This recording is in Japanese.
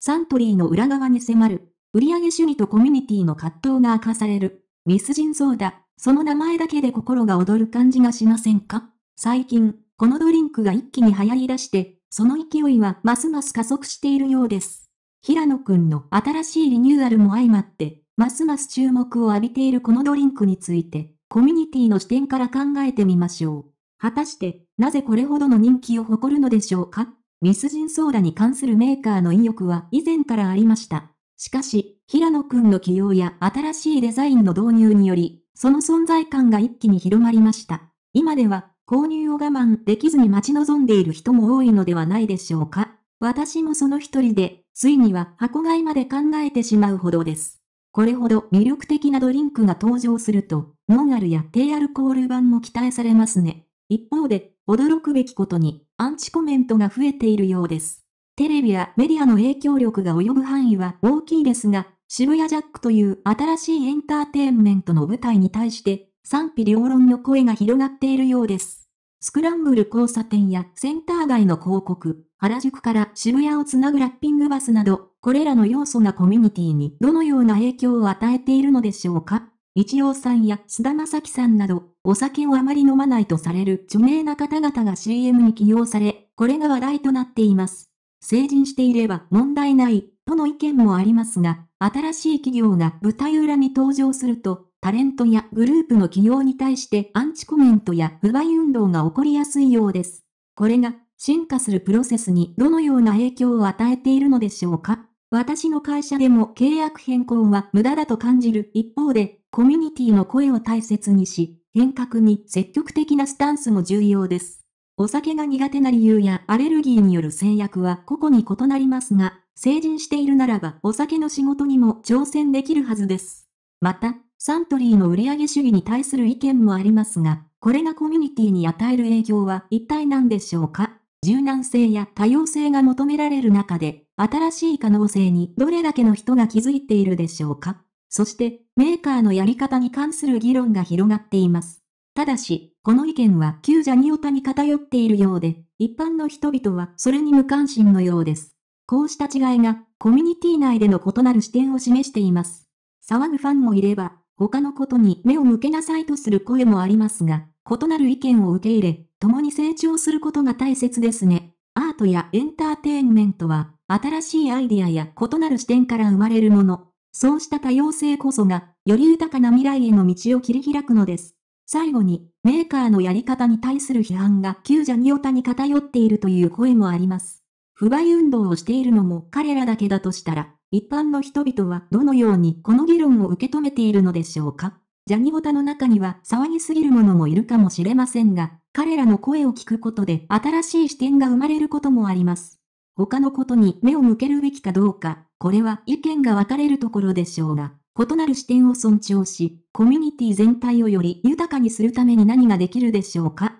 サントリーの裏側に迫る、売上主義とコミュニティの葛藤が明かされる、ミスジンソーダ、その名前だけで心が躍る感じがしませんか最近、このドリンクが一気に流行り出して、その勢いはますます加速しているようです。平野くんの新しいリニューアルも相まって、ますます注目を浴びているこのドリンクについて、コミュニティの視点から考えてみましょう。果たして、なぜこれほどの人気を誇るのでしょうかミスジンソーダに関するメーカーの意欲は以前からありました。しかし、平野くんの起用や新しいデザインの導入により、その存在感が一気に広まりました。今では、購入を我慢できずに待ち望んでいる人も多いのではないでしょうか。私もその一人で、ついには箱買いまで考えてしまうほどです。これほど魅力的なドリンクが登場すると、ノンアルや低アルコール版も期待されますね。一方で、驚くべきことに、アンチコメントが増えているようです。テレビやメディアの影響力が及ぶ範囲は大きいですが、渋谷ジャックという新しいエンターテインメントの舞台に対して、賛否両論の声が広がっているようです。スクランブル交差点やセンター街の広告、原宿から渋谷をつなぐラッピングバスなど、これらの要素がコミュニティにどのような影響を与えているのでしょうか一葉さんや菅田正樹さんなど、お酒をあまり飲まないとされる著名な方々が CM に起用され、これが話題となっています。成人していれば問題ない、との意見もありますが、新しい企業が舞台裏に登場すると、タレントやグループの起用に対してアンチコメントや不買運動が起こりやすいようです。これが進化するプロセスにどのような影響を与えているのでしょうか私の会社でも契約変更は無駄だと感じる一方で、コミュニティの声を大切にし、変革に積極的なスタンスも重要です。お酒が苦手な理由やアレルギーによる制約は個々に異なりますが、成人しているならばお酒の仕事にも挑戦できるはずです。また、サントリーの売上主義に対する意見もありますが、これがコミュニティに与える影響は一体何でしょうか柔軟性や多様性が求められる中で、新しい可能性にどれだけの人が気づいているでしょうかそして、メーカーのやり方に関する議論が広がっています。ただし、この意見は旧ジャニオタに偏っているようで、一般の人々はそれに無関心のようです。こうした違いが、コミュニティ内での異なる視点を示しています。騒ぐファンもいれば、他のことに目を向けなさいとする声もありますが、異なる意見を受け入れ、共に成長することが大切ですね。アートやエンターテインメントは、新しいアイディアや異なる視点から生まれるもの。そうした多様性こそが、より豊かな未来への道を切り開くのです。最後に、メーカーのやり方に対する批判が旧ジャニオタに偏っているという声もあります。不買運動をしているのも彼らだけだとしたら、一般の人々はどのようにこの議論を受け止めているのでしょうかジャニオタの中には騒ぎすぎる者もいるかもしれませんが、彼らの声を聞くことで新しい視点が生まれることもあります。他のことに目を向けるべきかどうか、これは意見が分かれるところでしょうが、異なる視点を尊重し、コミュニティ全体をより豊かにするために何ができるでしょうか